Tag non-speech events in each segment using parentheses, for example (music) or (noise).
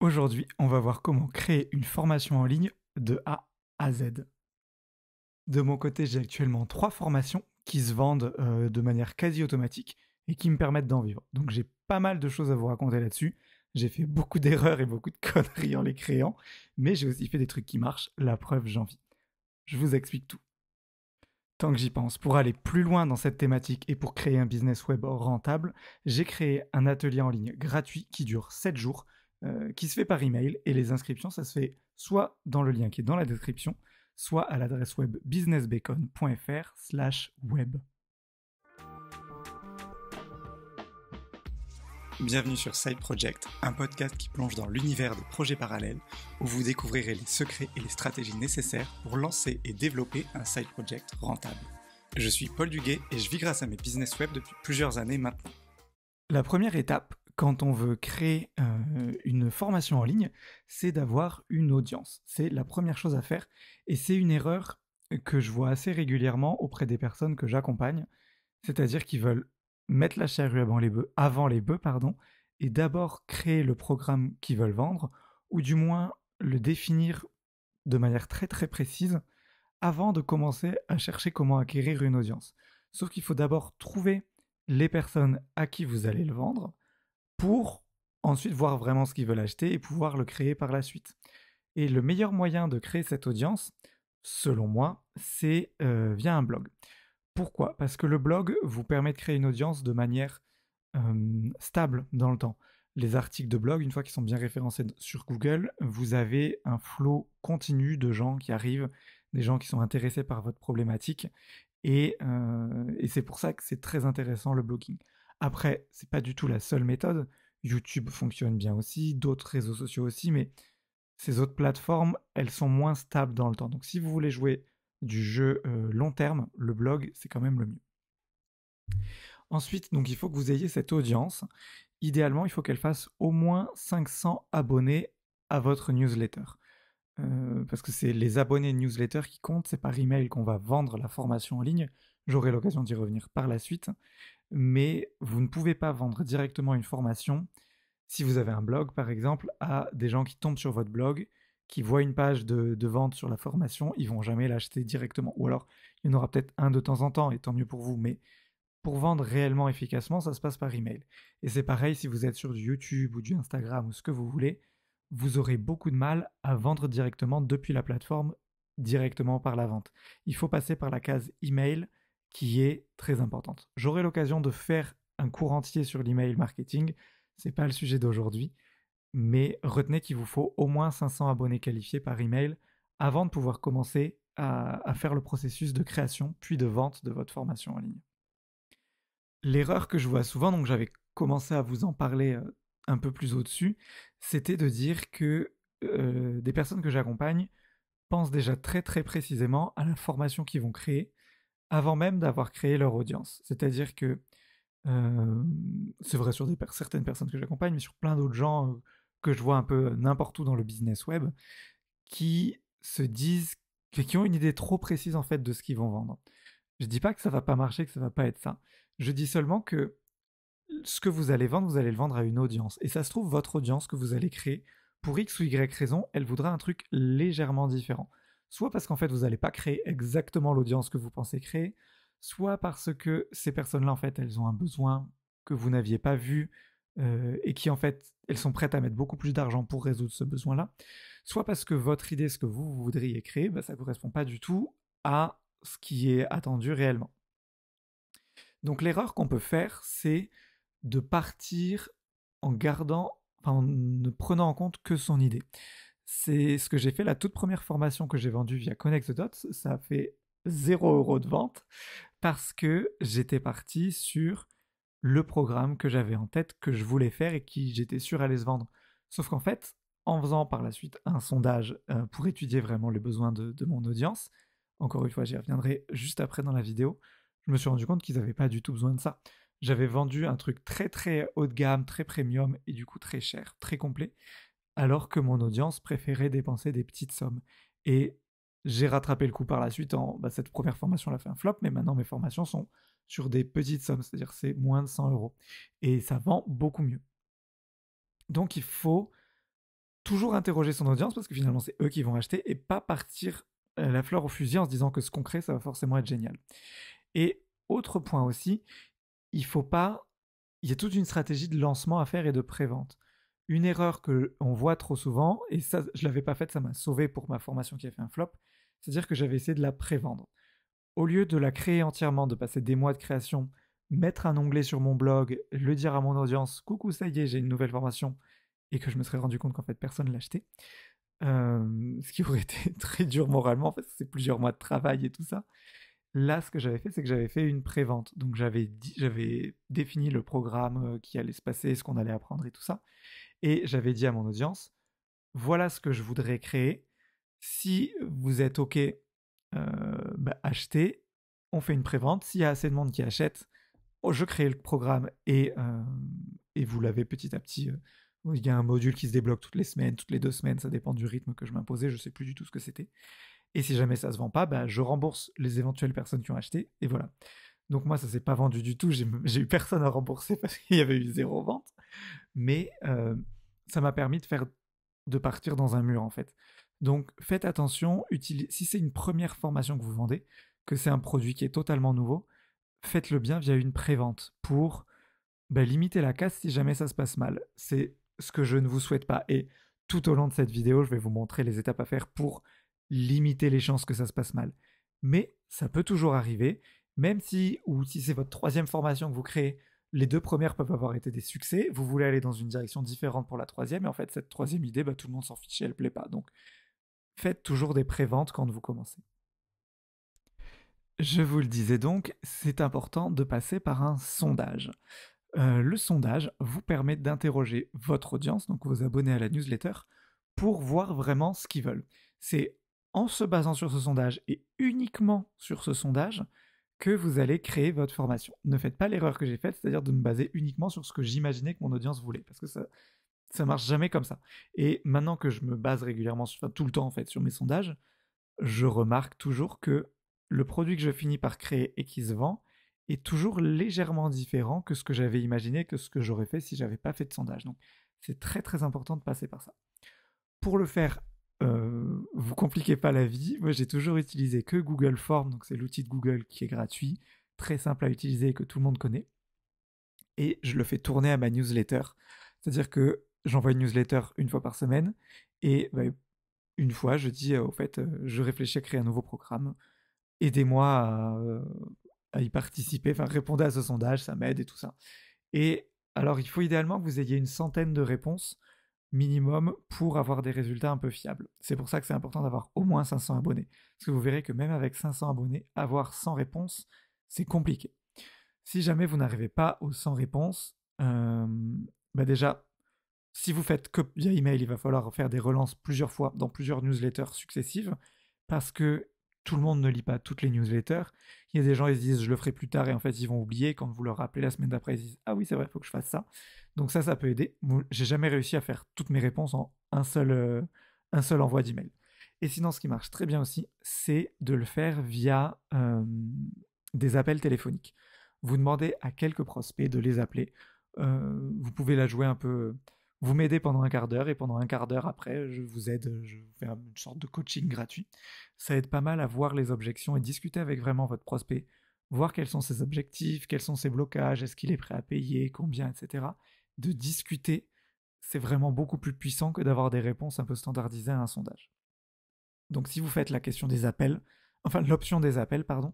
Aujourd'hui, on va voir comment créer une formation en ligne de A à Z. De mon côté, j'ai actuellement trois formations qui se vendent euh, de manière quasi automatique et qui me permettent d'en vivre. Donc j'ai pas mal de choses à vous raconter là-dessus. J'ai fait beaucoup (laughs) d'erreurs et beaucoup de (laughs) conneries en les créant, mais j'ai aussi fait des trucs qui marchent, la preuve j'en vis. Je vous explique tout. Tant que j'y pense, pour aller plus loin dans cette thématique et pour créer un business web rentable, j'ai créé un atelier en ligne gratuit qui dure 7 jours euh, qui se fait par email et les inscriptions, ça se fait soit dans le lien qui est dans la description, soit à l'adresse web businessbacon.fr/web. Bienvenue sur Side Project, un podcast qui plonge dans l'univers des projets parallèles où vous découvrirez les secrets et les stratégies nécessaires pour lancer et développer un side project rentable. Je suis Paul Duguet et je vis grâce à mes business web depuis plusieurs années maintenant. La première étape, quand on veut créer euh, une formation en ligne, c'est d'avoir une audience. C'est la première chose à faire et c'est une erreur que je vois assez régulièrement auprès des personnes que j'accompagne, c'est-à-dire qu'ils veulent mettre la charrue avant les bœufs, avant les pardon, et d'abord créer le programme qu'ils veulent vendre ou du moins le définir de manière très très précise avant de commencer à chercher comment acquérir une audience. Sauf qu'il faut d'abord trouver les personnes à qui vous allez le vendre, pour ensuite voir vraiment ce qu'ils veulent acheter et pouvoir le créer par la suite. Et le meilleur moyen de créer cette audience, selon moi, c'est euh, via un blog. Pourquoi Parce que le blog vous permet de créer une audience de manière stable dans le temps. Les articles de blog, une fois qu'ils sont bien référencés sur Google, vous avez un flot continu de gens qui arrivent, des gens qui sont intéressés par votre problématique. et euh, c'est pour ça que c'est très intéressant le blogging. Après, c'est pas du tout la seule méthode. YouTube fonctionne bien aussi, d'autres réseaux sociaux aussi, mais ces autres plateformes, elles sont moins stables dans le temps. Donc si vous voulez jouer du jeu euh, long terme, le blog, c'est quand même le mieux. Ensuite, donc il faut que vous ayez cette audience. Idéalement, il faut qu'elle fasse au moins 500 abonnés à votre newsletter. Euh, parce que c'est les abonnés newsletter qui comptent, c'est par email qu'on va vendre la formation en ligne. J'aurai l'occasion d'y revenir par la suite. Mais vous ne pouvez pas vendre directement une formation, si vous avez un blog par exemple, à des gens qui tombent sur votre blog, qui voient une page de, vente sur la formation, ils vont jamais l'acheter directement. Ou alors, il y en aura peut-être un de temps en temps, et tant mieux pour vous. Mais pour vendre réellement efficacement, ça se passe par email. Et c'est pareil si vous êtes sur du YouTube ou du Instagram ou ce que vous voulez, vous aurez beaucoup de mal à vendre directement depuis la plateforme, directement par la vente. Il faut passer par la case email qui est très importante. J'aurai l'occasion de faire un cours entier sur l'email marketing, c'est pas le sujet d'aujourd'hui, mais retenez qu'il vous faut au moins 500 abonnés qualifiés par email avant de pouvoir commencer à, faire le processus de création puis de vente de votre formation en ligne. L'erreur que je vois souvent, donc j'avais commencé à vous en parler euh, un peu plus au-dessus, c'était de dire que euh, des personnes que j'accompagne pensent déjà très très précisément à la formation qu'ils vont créer avant même d'avoir créé leur audience. C'est-à-dire que euh, c'est vrai sur certaines personnes que j'accompagne, mais sur plein d'autres gens euh, que je vois un peu euh, n'importe où dans le business web, qui se disent, qui ont une idée trop précise en fait de ce qu'ils vont vendre. Je dis pas que ça ne va pas marcher, que ça ne va pas être ça. Je dis seulement que ce que vous allez vendre, vous allez le vendre à une audience. Et ça se trouve, votre audience que vous allez créer, pour X ou Y raison, elle voudra un truc légèrement différent soit parce qu'en fait vous n'allez pas créer exactement l'audience que vous pensez créer, soit parce que ces personnes-là en fait elles ont un besoin que vous n'aviez pas vu euh, et qui en fait elles sont prêtes à mettre beaucoup plus d'argent pour résoudre ce besoin-là, soit parce que votre idée, ce que vous, voudriez créer, bah, ça ne correspond pas du tout à ce qui est attendu réellement. Donc l'erreur qu'on peut faire, c'est de partir en gardant, en ne prenant en compte que son idée. C'est ce que j'ai fait la toute première formation que j'ai vendue via Connect the Dots. Ça a fait 0 euros de vente parce que j'étais parti sur le programme que j'avais en tête, que je voulais faire et qui j'étais sûr allait se vendre. Sauf qu'en fait, en faisant par la suite un sondage euh, pour étudier vraiment les besoins de, de mon audience, encore une fois, j'y reviendrai juste après dans la vidéo, je me suis rendu compte qu'ils n'avaient pas du tout besoin de ça. J'avais vendu un truc très très haut de gamme, très premium et du coup très cher, très complet alors que mon audience préférait dépenser des petites sommes. Et j'ai rattrapé le coup par la suite en bah, cette première formation, l'a fait un flop, mais maintenant mes formations sont sur des petites sommes, c'est-à-dire c'est moins de 100 euros. Et ça vend beaucoup mieux. Donc il faut toujours interroger son audience parce que finalement c'est eux qui vont acheter et pas partir euh, la fleur au fusil en se disant que ce qu'on crée, ça va forcément être génial. Et autre point aussi, il faut pas. Il y a toute une stratégie de lancement à faire et de prévente. Une erreur que on voit trop souvent, et ça, je l'avais pas faite, ça m'a sauvé pour ma formation qui a fait un flop, c'est-à-dire que j'avais essayé de la prévendre. Au lieu de la créer entièrement, de passer des mois de création, mettre un onglet sur mon blog, le dire à mon audience, coucou, ça y est, j'ai une nouvelle formation, et que je me serais rendu compte qu'en fait personne l'achetait, euh, ce qui aurait (laughs) été très dur moralement, parce que c'est plusieurs mois de travail et tout ça. Là, ce que j'avais fait, c'est que j'avais fait une prévente. Donc j'avais j'avais défini le programme euh, qui allait se passer, ce qu'on allait apprendre et tout ça. Et j'avais dit à mon audience, voilà ce que je voudrais créer. Si vous êtes OK, euh, bah, achetez. On fait une prévente. S'il y a assez de monde qui achète, oh, je crée le programme et, euh, et vous l'avez petit à petit. il y a un module qui se débloque toutes les semaines, toutes les deux semaines, ça dépend du rythme que je m'imposais, je sais plus du tout ce que c'était. Et si jamais ça se vend pas, bah, je rembourse les éventuelles personnes qui ont acheté. Et voilà. Donc moi, ça s'est pas vendu du tout. J'ai eu personne à rembourser parce qu'il y avait eu zéro vente. Mais euh, ça m'a permis de faire de partir dans un mur en fait. Donc faites attention. si c'est une première formation que vous vendez, que c'est un produit qui est totalement nouveau, faites-le bien via une prévente pour bah, limiter la casse si jamais ça se passe mal. C'est ce que je ne vous souhaite pas. Et tout au long de cette vidéo, je vais vous montrer les étapes à faire pour limiter les chances que ça se passe mal. Mais ça peut toujours arriver, même si, ou si c'est votre troisième formation que vous créez, les deux premières peuvent avoir été des succès, vous voulez aller dans une direction différente pour la troisième, et en fait, cette troisième idée, bah, tout le monde s'en fiche, elle ne plaît pas. Donc, faites toujours des préventes quand vous commencez. Je vous le disais donc, c'est important de passer par un sondage. Euh, le sondage vous permet d'interroger votre audience, donc vos abonnés à la newsletter, pour voir vraiment ce qu'ils veulent. C'est en se basant sur ce sondage et uniquement sur ce sondage que vous allez créer votre formation. Ne faites pas l'erreur que j'ai faite, c'est-à-dire de me baser uniquement sur ce que j'imaginais que mon audience voulait, parce que ça ça marche jamais comme ça. Et maintenant que je me base régulièrement, sur, tout le temps en fait, sur mes sondages, je remarque toujours que le produit que je finis par créer et qui se vend est toujours légèrement différent que ce que j'avais imaginé, que ce que j'aurais fait si j'avais pas fait de sondage. Donc c'est très très important de passer par ça. Pour le faire euh, vous compliquez pas la vie. Moi, j'ai toujours utilisé que Google Form, donc c'est l'outil de Google qui est gratuit, très simple à utiliser et que tout le monde connaît. Et je le fais tourner à ma newsletter. C'est-à-dire que j'envoie une newsletter une fois par semaine et bah, une fois, je dis euh, au fait, euh, je réfléchis à créer un nouveau programme. Aidez-moi à, y participer. Enfin, répondez à ce sondage, ça m'aide et tout ça. Et alors, il faut idéalement que vous ayez une centaine de réponses minimum pour avoir des résultats un peu fiables. C'est pour ça que c'est important d'avoir au moins 500 abonnés. Parce que vous verrez que même avec 500 abonnés, avoir 100 réponses, c'est compliqué. Si jamais vous n'arrivez pas aux 100 réponses, euh, bah déjà, si vous faites que via email, il va falloir faire des relances plusieurs fois dans plusieurs newsletters successives parce que tout le monde ne lit pas toutes les newsletters. Il y a des gens, ils se disent je le ferai plus tard et en fait ils vont oublier. Quand vous leur rappelez la semaine d'après, ils disent ah oui, c'est vrai, il faut que je fasse ça. Donc ça, ça peut aider. J'ai jamais réussi à faire toutes mes réponses en un seul, euh, un seul envoi d'email. Et sinon, ce qui marche très bien aussi, c'est de le faire via euh, des appels téléphoniques. Vous demandez à quelques prospects de les appeler. Euh, vous pouvez la jouer un peu. Vous m'aidez pendant un quart d'heure et pendant un quart d'heure après, je vous aide, je vous fais une sorte de coaching gratuit. Ça aide pas mal à voir les objections et discuter avec vraiment votre prospect, voir quels sont ses objectifs, quels sont ses blocages, est-ce qu'il est prêt à payer, combien, etc de discuter, c'est vraiment beaucoup plus puissant que d'avoir des réponses un peu standardisées à un sondage. Donc si vous faites la question des appels, enfin l'option des appels, pardon,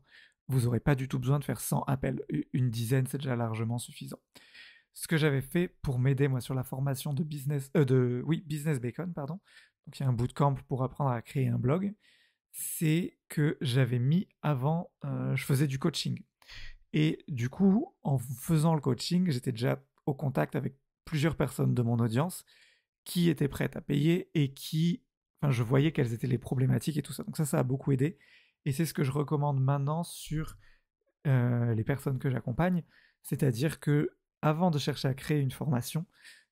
vous n'aurez pas du tout besoin de faire 100 appels. Une dizaine, c'est déjà largement suffisant. Ce que j'avais fait pour m'aider, moi, sur la formation de business, euh, de, oui, business bacon, pardon. Donc, il y a un bootcamp pour apprendre à créer un blog. C'est que j'avais mis avant, euh, je faisais du coaching. Et du coup, en faisant le coaching, j'étais déjà au contact avec plusieurs personnes de mon audience qui étaient prêtes à payer et qui, enfin, je voyais quelles étaient les problématiques et tout ça. Donc ça, ça a beaucoup aidé. Et c'est ce que je recommande maintenant sur euh, les personnes que j'accompagne. C'est-à-dire que avant de chercher à créer une formation,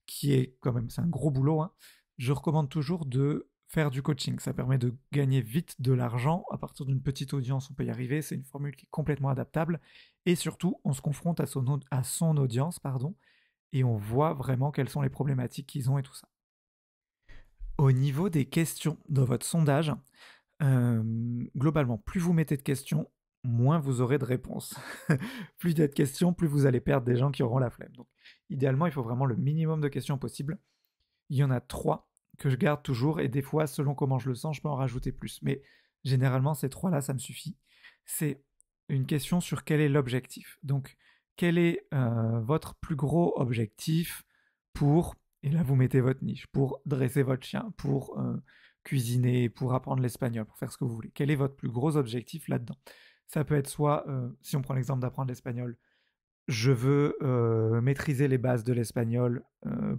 qui est quand même, c'est un gros boulot, hein, je recommande toujours de faire du coaching. Ça permet de gagner vite de l'argent. À partir d'une petite audience, on peut y arriver. C'est une formule qui est complètement adaptable. Et surtout, on se confronte à son, à son audience, pardon, et on voit vraiment quelles sont les problématiques qu'ils ont et tout ça. Au niveau des questions dans votre sondage, euh, globalement, plus vous mettez de questions, moins vous aurez de réponses. (laughs) plus il y a de questions, plus vous allez perdre des gens qui auront la flemme. Donc, idéalement, il faut vraiment le minimum de questions possible. Il y en a trois que je garde toujours et des fois, selon comment je le sens, je peux en rajouter plus. Mais généralement, ces trois-là, ça me suffit. C'est une question sur quel est l'objectif. Donc, quel est euh, votre plus gros objectif pour, et là vous mettez votre niche, pour dresser votre chien, pour euh, cuisiner, pour apprendre l'espagnol, pour faire ce que vous voulez. Quel est votre plus gros objectif là-dedans Ça peut être soit, euh, si on prend l'exemple d'apprendre l'espagnol, je veux maîtriser les bases de l'espagnol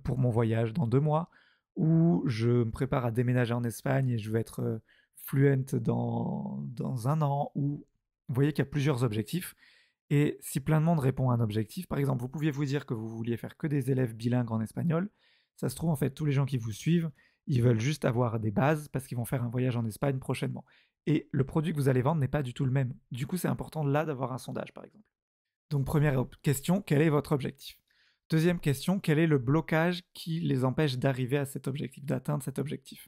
pour mon voyage dans deux mois, ou je me prépare à déménager en Espagne et je veux être fluente dans, dans un an, ou vous voyez qu'il y a plusieurs objectifs et si plein de monde répond à un objectif, par exemple, vous pouviez vous dire que vous vouliez faire que des élèves bilingues en espagnol. Ça se trouve, en fait, tous les gens qui vous suivent, ils veulent juste avoir des bases parce qu'ils vont faire un voyage en Espagne prochainement. Et le produit que vous allez vendre n'est pas du tout le même. Du coup, c'est important là d'avoir un sondage, par exemple. Donc, première question, quel est votre objectif Deuxième question, quel est le blocage qui les empêche d'arriver à cet objectif, d'atteindre cet objectif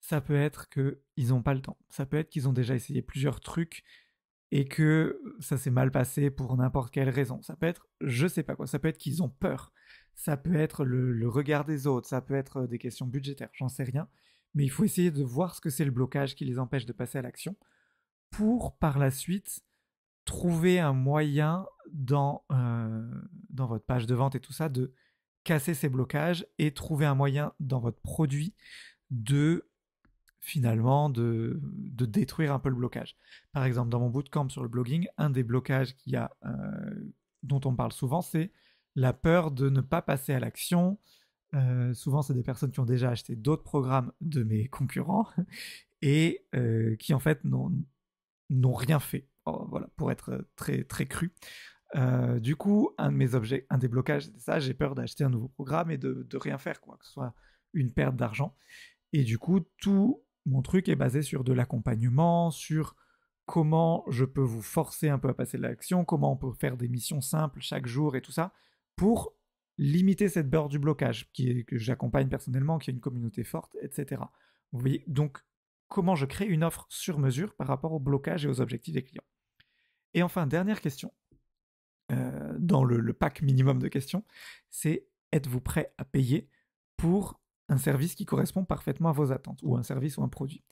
Ça peut être qu'ils n'ont pas le temps. Ça peut être qu'ils ont déjà essayé plusieurs trucs et que ça s'est mal passé pour n'importe quelle raison. Ça peut être, je sais pas quoi, ça peut être qu'ils ont peur, ça peut être le, regard des autres, ça peut être euh, des questions budgétaires, j'en sais rien, mais il faut essayer de voir ce que c'est le blocage qui les empêche de passer à l'action pour par la suite trouver un moyen dans, euh, dans votre page de vente et tout ça de casser ces blocages et trouver un moyen dans votre produit de finalement de de détruire un peu le blocage. Par exemple, dans mon bootcamp sur le blogging, un des blocages qu'il a, euh, dont on parle souvent, c'est la peur de ne pas passer à l'action. Euh, souvent, c'est des personnes qui ont déjà acheté d'autres programmes de mes (laughs) concurrents et euh, qui en fait n'ont rien fait. Oh, voilà, pour être très très cru. du coup, un de mes objets, un des blocages, c'est ça. J'ai peur d'acheter un nouveau programme et de, de, rien faire, quoi, que ce soit une perte d'argent. Et du coup, tout mon truc est basé sur de l'accompagnement, sur comment je peux vous forcer un peu à passer de l'action, comment on peut faire des missions simples chaque jour et tout ça, pour limiter cette beurre du blocage qui que j'accompagne personnellement, qui a une communauté forte, etc. Vous voyez donc comment je crée une offre sur mesure par rapport au blocage et aux objectifs des clients. Et enfin, dernière question, euh, dans le, le pack minimum de questions, c'est êtes-vous prêt à payer pour un service qui correspond parfaitement à vos attentes, ou un service ou un produit.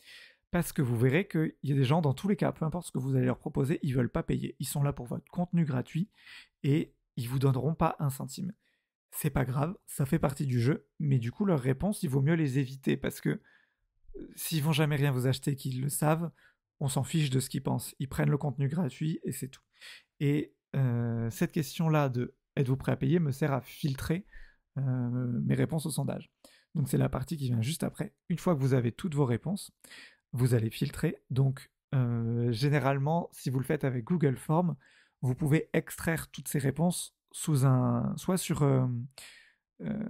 Parce que vous verrez qu'il y a des gens, dans tous les cas, peu importe ce que vous allez leur proposer, ils ne veulent pas payer. Ils sont là pour votre contenu gratuit et ils vous donneront pas un centime. C'est pas grave, ça fait partie du jeu, mais du coup, leur réponse, il vaut mieux les éviter parce que euh, s'ils vont jamais rien vous acheter, qu'ils le savent, on s'en fiche de ce qu'ils pensent. Ils prennent le contenu gratuit et c'est tout. Et euh, cette question-là de êtes-vous prêt à payer me sert à filtrer euh, mes réponses au sondage. Donc c'est la partie qui vient juste après. Une fois que vous avez toutes vos réponses, vous allez filtrer. Donc euh, généralement, si vous le faites avec Google Form, vous pouvez extraire toutes ces réponses sous un, soit sur euh, euh,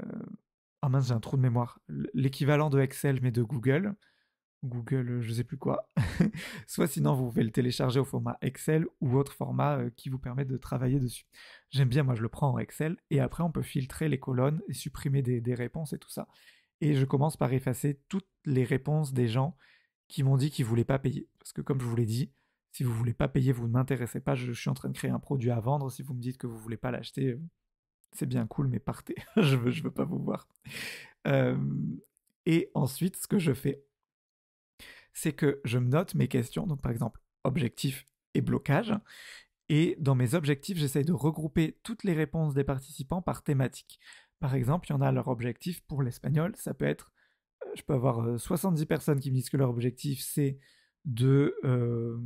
ah mince, j'ai un trou de mémoire. L'équivalent de Excel, mais de Google. Google, euh, je sais plus quoi. (laughs) Soit sinon, vous pouvez le télécharger au format Excel ou autre format euh, qui vous permet de travailler dessus. J'aime bien, moi je le prends en Excel et après on peut filtrer les colonnes et supprimer des, réponses et tout ça. Et je commence par effacer toutes les réponses des gens qui m'ont dit qu'ils voulaient pas payer. Parce que comme je vous l'ai dit, si vous voulez pas payer, vous ne m'intéressez pas, je suis en train de créer un produit à vendre. Si vous me dites que vous voulez pas l'acheter, euh, c'est bien cool, mais partez, (laughs) je veux, je veux pas vous voir. et ensuite, ce que je fais c'est que je me note mes questions, donc par exemple objectif et blocage, et dans mes objectifs, j'essaye de regrouper toutes les réponses des participants par thématique. Par exemple, il y en a leur objectif pour l'espagnol, ça peut être, euh, je peux avoir 70 euh, personnes qui me disent que leur objectif c'est de, euh,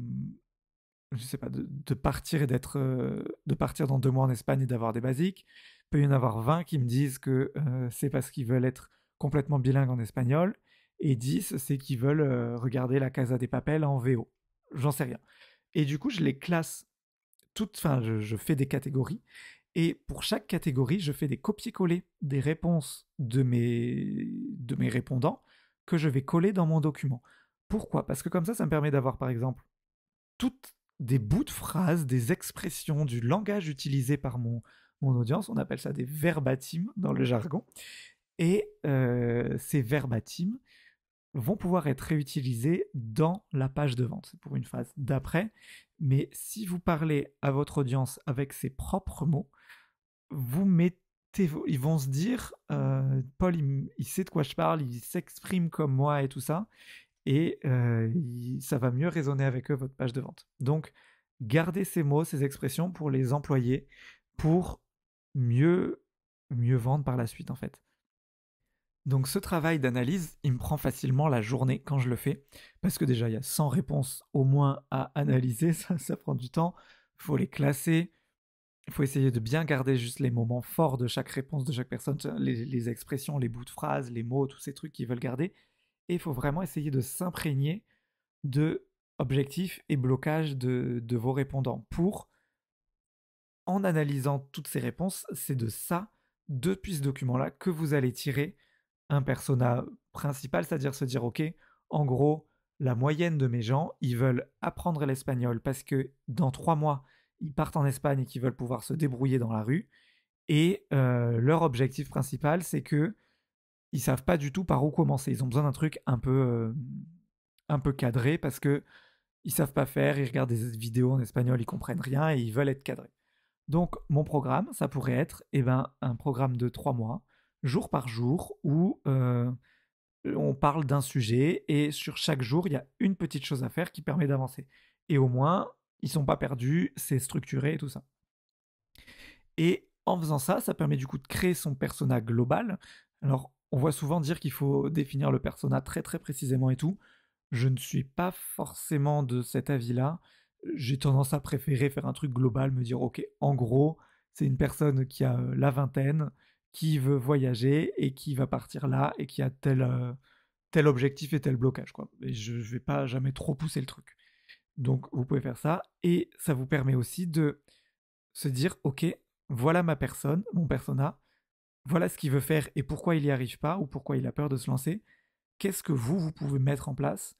je sais pas, de, partir et d'être, de partir dans deux mois en Espagne et d'avoir des basiques. Il peut y en avoir 20 qui me disent que c'est parce qu'ils veulent être complètement bilingues en espagnol et 10, c'est qu'ils veulent euh, regarder la Casa des Papels en VO. J'en sais rien. Et du coup, je les classe toutes, enfin, je, fais des catégories, et pour chaque catégorie, je fais des copier-coller des réponses de mes, de mes répondants que je vais coller dans mon document. Pourquoi Parce que comme ça, ça me permet d'avoir, par exemple, toutes des bouts de phrases, des expressions, du langage utilisé par mon, mon audience. On appelle ça des verbatimes dans le jargon. Et euh, ces verbatimes vont pouvoir être réutilisés dans la page de vente pour une phase d'après. Mais si vous parlez à votre audience avec ses propres mots, vous mettez, ils vont se dire, euh, Paul, il, sait de quoi je parle, il s'exprime comme moi et tout ça, et euh, ça va mieux résonner avec eux votre page de vente. Donc, gardez ces mots, ces expressions pour les employer, pour mieux mieux vendre par la suite en fait. Donc ce travail d'analyse, il me prend facilement la journée quand je le fais, parce que déjà, il y a 100 réponses au moins à analyser, ça, prend du temps, il faut les classer, il faut essayer de bien garder juste les moments forts de chaque réponse de chaque personne, les, expressions, les bouts de phrases, les mots, tous ces trucs qu'ils veulent garder, et il faut vraiment essayer de s'imprégner de objectifs et blocages de, de vos répondants pour, en analysant toutes ces réponses, c'est de ça, depuis ce document-là, que vous allez tirer un persona principal, c'est-à-dire se dire, OK, en gros, la moyenne de mes gens, ils veulent apprendre l'espagnol parce que dans trois mois, ils partent en Espagne et qu'ils veulent pouvoir se débrouiller dans la rue. Et leur objectif principal, c'est que ils savent pas du tout par où commencer. Ils ont besoin d'un truc un peu, un peu cadré parce que ils savent pas faire. Ils regardent des vidéos en espagnol, ils comprennent rien et ils veulent être cadrés. Donc mon programme, ça pourrait être, eh ben, un programme de trois mois jour par jour où euh, on parle d'un sujet et sur chaque jour, il y a une petite chose à faire qui permet d'avancer. Et au moins, ils sont pas perdus, c'est structuré et tout ça. Et en faisant ça, ça permet du coup de créer son persona global. Alors, on voit souvent dire qu'il faut définir le persona très très précisément et tout. Je ne suis pas forcément de cet avis-là. J'ai tendance à préférer faire un truc global, me dire ok, en gros, c'est une personne qui a euh, la vingtaine, qui veut voyager et qui va partir là et qui a tel, euh, tel objectif et tel blocage. Quoi. Et je ne vais pas jamais trop pousser le truc. Donc vous pouvez faire ça et ça vous permet aussi de se dire ok, voilà ma personne, mon persona, voilà ce qu'il veut faire et pourquoi il n'y arrive pas ou pourquoi il a peur de se lancer. Qu'est-ce que vous, vous pouvez mettre en place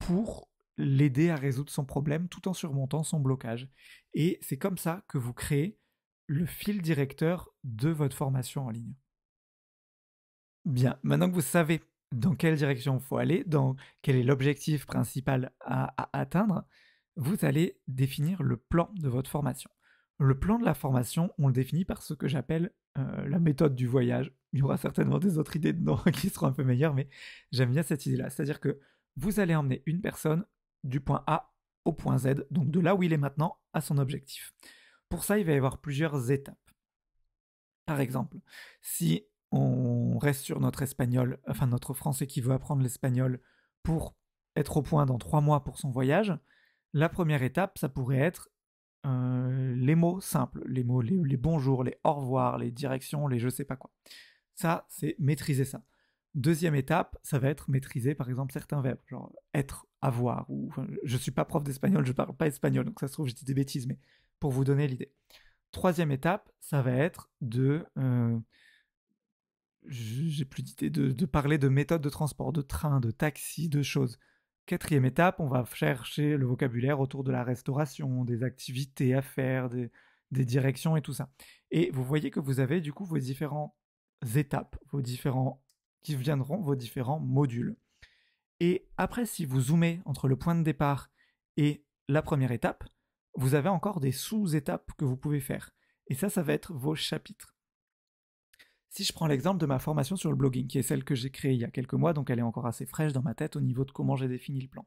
pour l'aider à résoudre son problème tout en surmontant son blocage. Et c'est comme ça que vous créez le fil directeur de votre formation en ligne. Bien, maintenant que vous savez dans quelle direction il faut aller, dans quel est l'objectif principal à, atteindre, vous allez définir le plan de votre formation. Le plan de la formation, on le définit par ce que j'appelle euh, la méthode du voyage. Il y aura certainement des autres idées dedans (laughs) qui seront un peu meilleures, mais j'aime bien cette idée-là. C'est-à-dire que vous allez emmener une personne du point A au point Z, donc de là où il est maintenant à son objectif. Pour ça, il va y avoir plusieurs étapes. Par exemple, si on reste sur notre espagnol, enfin notre français qui veut apprendre l'espagnol pour être au point dans trois mois pour son voyage, la première étape, ça pourrait être euh, les mots simples, les mots, les, les bonjours, les au revoir, les directions, les je sais pas quoi. Ça, c'est maîtriser ça. Deuxième étape, ça va être maîtriser par exemple certains verbes, genre être, avoir, ou je suis pas prof d'espagnol, je parle pas espagnol, donc ça se trouve, je dis des bêtises, mais pour vous donner l'idée. Troisième étape, ça va être de... Euh, j'ai plus d'idée de, parler de méthode de transport, de train, de taxi, de choses. Quatrième étape, on va chercher le vocabulaire autour de la restauration, des activités à faire, des, des directions et tout ça. Et vous voyez que vous avez du coup vos différentes étapes, vos différents qui viendront vos différents modules. Et après, si vous zoomez entre le point de départ et la première étape, vous avez encore des sous-étapes que vous pouvez faire. Et ça, ça va être vos chapitres. Si je prends l'exemple de ma formation sur le blogging, qui est celle que j'ai créée il y a quelques mois, donc elle est encore assez fraîche dans ma tête au niveau de comment j'ai défini le plan.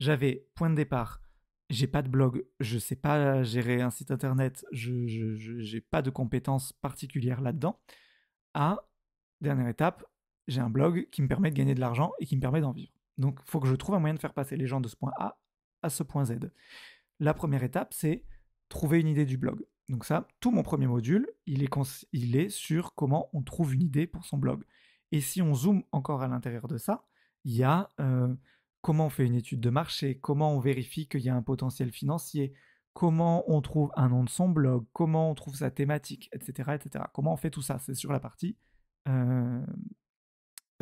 J'avais point de départ, j'ai pas de blog, je sais pas gérer un site internet, je n'ai pas de compétences particulières là-dedans. A, dernière étape, j'ai un blog qui me permet de gagner de l'argent et qui me permet d'en vivre. Donc il faut que je trouve un moyen de faire passer les gens de ce point A à ce point Z. La première étape, c'est trouver une idée du blog. Donc ça, tout mon premier module, il est, sur comment on trouve une idée pour son blog. Et si on zoome encore à l'intérieur de ça, il y a euh, comment on fait une étude de marché, comment on vérifie qu'il y a un potentiel financier, comment on trouve un nom de son blog, comment on trouve sa thématique, etc. etc. Comment on fait tout ça C'est sur la partie euh,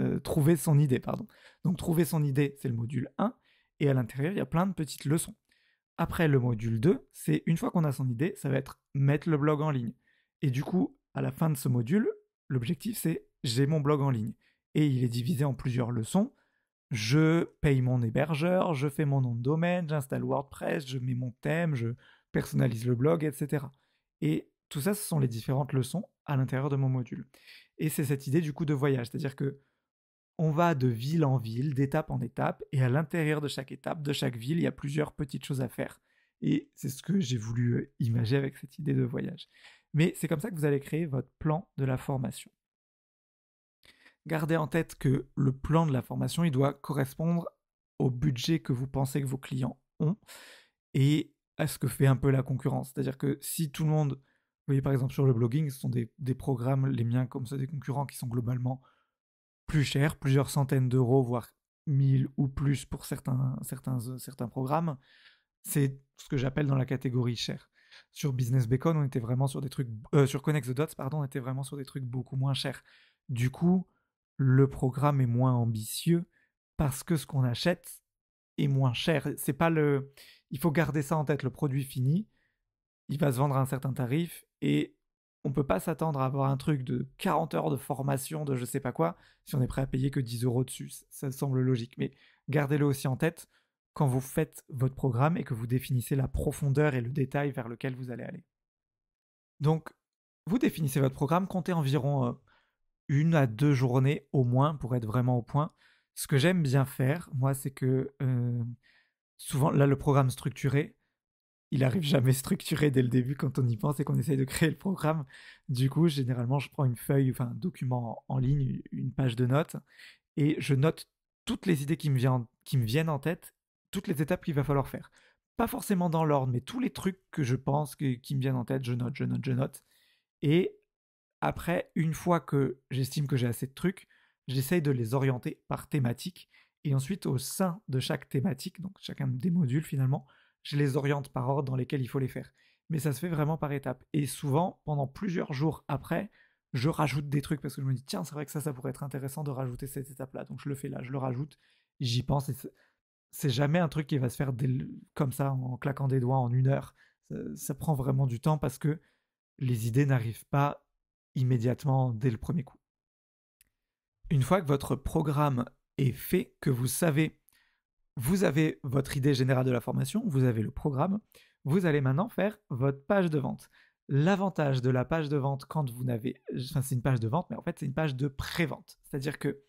euh, trouver son idée. pardon. Donc trouver son idée, c'est le module 1. Et à l'intérieur, il y a plein de petites leçons. Après le module 2, c'est une fois qu'on a son idée, ça va être mettre le blog en ligne. Et du coup, à la fin de ce module, l'objectif c'est j'ai mon blog en ligne. Et il est divisé en plusieurs leçons. Je paye mon hébergeur, je fais mon nom de domaine, j'installe WordPress, je mets mon thème, je personnalise le blog, etc. Et tout ça, ce sont les différentes leçons à l'intérieur de mon module. Et c'est cette idée du coup de voyage, c'est-à-dire que on va de ville en ville, d'étape en étape, et à l'intérieur de chaque étape, de chaque ville, il y a plusieurs petites choses à faire. Et c'est ce que j'ai voulu euh, imaginer avec cette idée de voyage. Mais c'est comme ça que vous allez créer votre plan de la formation. Gardez en tête que le plan de la formation, il doit correspondre au budget que vous pensez que vos clients ont et à ce que fait un peu la concurrence. C'est-à-dire que si tout le monde, vous voyez par exemple sur le blogging, ce sont des, des programmes, les miens comme ceux des concurrents, qui sont globalement plus cher, plusieurs centaines d'euros, voire 1000 ou plus pour certains, certains, euh, certains programmes. C'est ce que j'appelle dans la catégorie cher. Sur Business Bacon, on était vraiment sur des trucs. Euh, sur Connect the Dots, pardon, on était vraiment sur des trucs beaucoup moins chers. Du coup, le programme est moins ambitieux parce que ce qu'on achète est moins cher. C'est pas le. Il faut garder ça en tête. Le produit fini, il va se vendre à un certain tarif et on peut pas s'attendre à avoir un truc de 40 heures de formation, de je sais pas quoi, si on est prêt à payer que 10 euros dessus. Ça semble logique. Mais gardez-le aussi en tête quand vous faites votre programme et que vous définissez la profondeur et le détail vers lequel vous allez aller. Donc, vous définissez votre programme, comptez environ euh, une à deux journées au moins pour être vraiment au point. Ce que j'aime bien faire, moi, c'est que euh, souvent, là, le programme structuré, il arrive jamais structuré dès le début quand on y pense et qu'on essaye de créer le programme. Du coup, généralement, je prends une feuille, enfin un document en ligne, une page de notes, et je note toutes les idées qui me, viennent, qui me viennent en tête, toutes les étapes qu'il va falloir faire. Pas forcément dans l'ordre, mais tous les trucs que je pense, qui me viennent en tête, je note, je note, je note. Et après, une fois que j'estime que j'ai assez de trucs, j'essaye de les orienter par thématique. Et ensuite, au sein de chaque thématique, donc chacun des modules finalement, je les oriente par ordre dans lesquels il faut les faire. Mais ça se fait vraiment par étapes. Et souvent, pendant plusieurs jours après, je rajoute des trucs parce que je me dis, tiens, c'est vrai que ça, ça pourrait être intéressant de rajouter cette étape-là. Donc je le fais là, je le rajoute, j'y pense. c'est jamais un truc qui va se faire comme ça, en claquant des doigts en une heure. ça prend vraiment du temps parce que les idées n'arrivent pas immédiatement dès le premier coup. Une fois que votre programme est fait, que vous savez vous avez votre idée générale de la formation, vous avez le programme, vous allez maintenant faire votre page de vente. L'avantage de la page de vente quand vous n'avez... Enfin, c'est une page de vente, mais en fait, c'est une page de pré-vente. C'est-à-dire que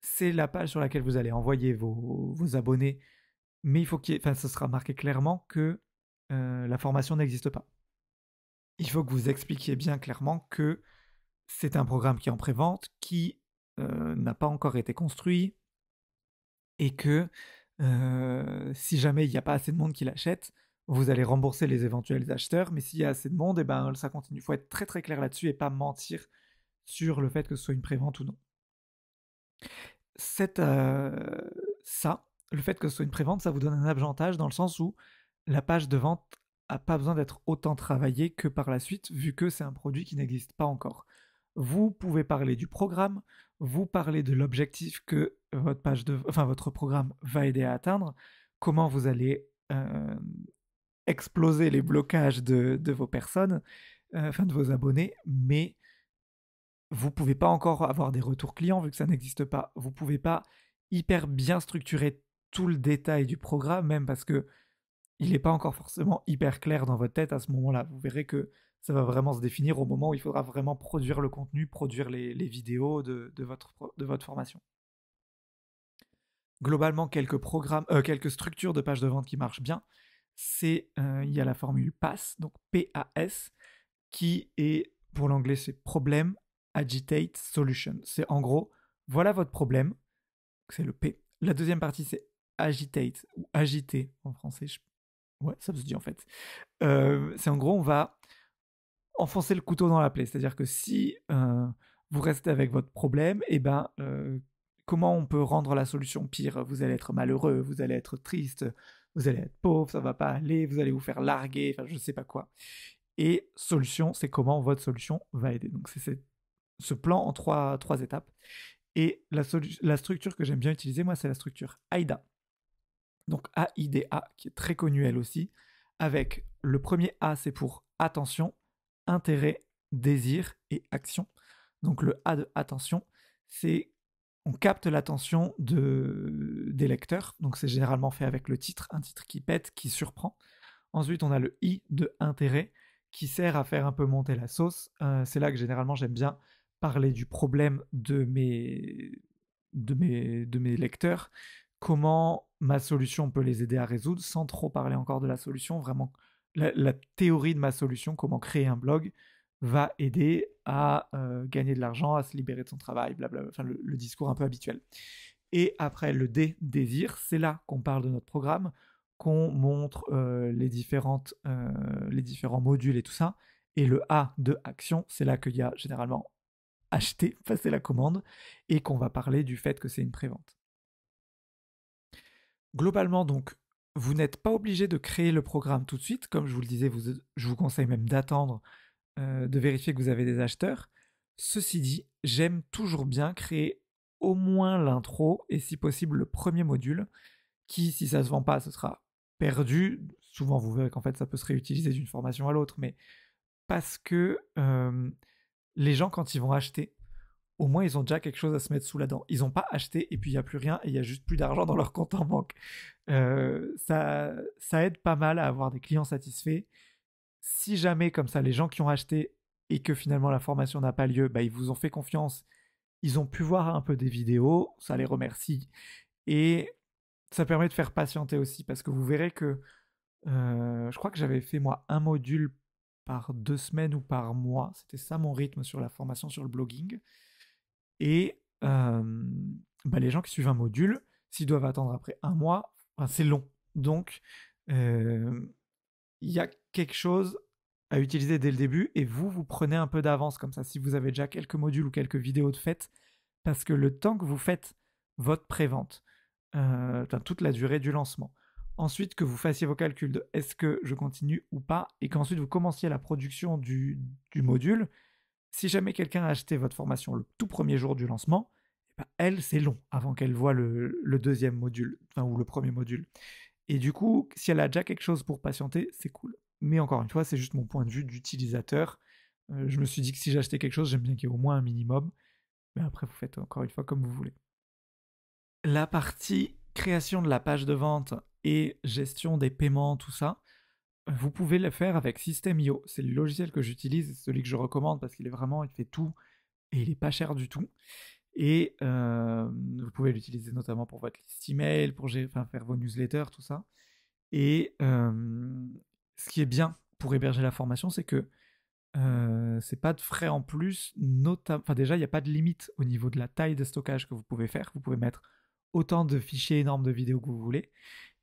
c'est la page sur laquelle vous allez envoyer vos, abonnés, mais il faut qu'il Enfin, ce sera marqué clairement que euh, la formation n'existe pas. Il faut que vous expliquiez bien clairement que c'est un programme qui est en pré-vente, qui euh, n'a pas encore été construit, et que euh, si jamais il n'y a pas assez de monde qui l'achète, vous allez rembourser les éventuels acheteurs, mais s'il y a assez de monde, et eh ben, ça continue. Il faut être très très clair là-dessus et pas mentir sur le fait que ce soit une prévente ou non. Cette, euh, ça, le fait que ce soit une prévente, ça vous donne un avantage dans le sens où la page de vente a pas besoin d'être autant travaillée que par la suite, vu que c'est un produit qui n'existe pas encore. Vous pouvez parler du programme, vous parlez de l'objectif que votre page de, enfin votre programme va aider à atteindre, comment vous allez euh, exploser les blocages de, de vos personnes, euh, enfin de vos abonnés, mais vous ne pouvez pas encore avoir des retours clients vu que ça n'existe pas. Vous pouvez pas hyper bien structurer tout le détail du programme, même parce que il n'est pas encore forcément hyper clair dans votre tête à ce moment-là. Vous verrez que ça va vraiment se définir au moment où il faudra vraiment produire le contenu, produire les, vidéos de, votre, de votre formation. Globalement, quelques, programmes, euh, quelques structures de pages de vente qui marchent bien, c'est euh, il y a la formule PASS, donc s qui est pour l'anglais c'est problème, agitate, solution. C'est en gros, voilà votre problème, c'est le P. La deuxième partie c'est agitate ou agiter en français. Ouais, ça se dit en fait. Euh, c'est en gros, on va enfoncer le couteau dans la plaie. C'est-à-dire que si euh, vous restez avec votre problème, eh ben, euh, comment on peut rendre la solution pire Vous allez être malheureux, vous allez être triste, vous allez être pauvre, ça ne va pas aller, vous allez vous faire larguer, je je sais pas quoi. Et solution, c'est comment votre solution va aider. Donc c'est ce plan en trois, étapes. Et la, la structure que j'aime bien utiliser, moi, c'est la structure AIDA. Donc AIDA, qui est très connue elle aussi, avec le premier A, c'est pour attention, intérêt, désir et action. Donc le A de attention, c'est on capte l'attention de, des lecteurs, donc c'est généralement fait avec le titre, un titre qui pète, qui surprend. Ensuite, on a le I de intérêt, qui sert à faire un peu monter la sauce. Euh, c'est là que généralement j'aime bien parler du problème de mes, de de mes lecteurs, comment ma solution peut les aider à résoudre, sans trop parler encore de la solution, vraiment la, théorie de ma solution, comment créer un blog, va aider à euh, gagner de l'argent, à se libérer de son travail, blablabla, enfin le, discours un peu habituel. Et après, le D, désir, c'est là qu'on parle de notre programme, qu'on montre euh, les, différentes, euh, les différents modules et tout ça. Et le A de action, c'est là qu'il y a généralement acheter, (laughs) passer la commande, et qu'on va parler du fait que c'est une prévente. Globalement, donc, vous n'êtes pas obligé de créer le programme tout de suite. Comme je vous le disais, je vous conseille même d'attendre, euh, de vérifier que vous avez des acheteurs. Ceci dit, j'aime toujours bien créer au moins l'intro et si possible le premier module, qui, si ça ne se vend pas, ce sera perdu. Souvent, vous verrez qu'en fait, ça peut se réutiliser d'une formation à l'autre, mais parce que euh, les gens, quand ils vont acheter, au moins ils ont déjà quelque chose à se mettre sous la dent. Ils n'ont pas acheté et puis il n'y a plus rien et il n'y a juste plus d'argent dans leur compte en banque. Euh, ça, aide pas mal à avoir des clients satisfaits. Si jamais comme ça les gens qui ont acheté et que finalement la formation n'a pas lieu, bah, ils vous ont fait confiance, ils ont pu voir un peu des vidéos, ça les remercie et ça permet de faire patienter aussi parce que vous verrez que euh, je crois que j'avais fait moi un module par deux semaines ou par mois, c'était ça mon rythme sur la formation sur le blogging. Et bah, les gens qui suivent un module, s'ils doivent attendre après un mois, c'est long. Donc, il y a quelque chose à utiliser dès le début et vous, vous prenez un peu d'avance comme ça si vous avez déjà quelques modules ou quelques vidéos de fait, parce que le temps que vous faites votre prévente, vente toute la durée du lancement, ensuite que vous fassiez vos calculs de est-ce que je continue ou pas et qu'ensuite vous commenciez la production du module, si jamais quelqu'un a acheté votre formation le tout premier jour du lancement, eh ben, elle, c'est long avant qu'elle voit le, deuxième module, enfin, ou le premier module. Et du coup, si elle a déjà quelque chose pour patienter, c'est cool. Mais encore une fois, c'est juste mon point de vue d'utilisateur. Euh, je me suis dit que si j'achetais quelque chose, j'aime bien qu'il y ait au moins un minimum. Mais après, vous faites encore une fois comme vous voulez. La partie création de la page de vente et gestion des paiements, tout ça, vous pouvez le faire avec System.io. C'est le logiciel que j'utilise, celui que je recommande parce qu'il est vraiment, il fait tout et il n'est pas cher du tout. Et euh, vous pouvez l'utiliser notamment pour votre liste email, pour faire vos newsletters, tout ça. Et euh, ce qui est bien pour héberger la formation, c'est que ce euh, c'est pas de frais en plus. enfin déjà, il n'y a pas de limite au niveau de la taille de stockage que vous pouvez faire. Vous pouvez mettre autant de fichiers énormes de vidéos que vous voulez.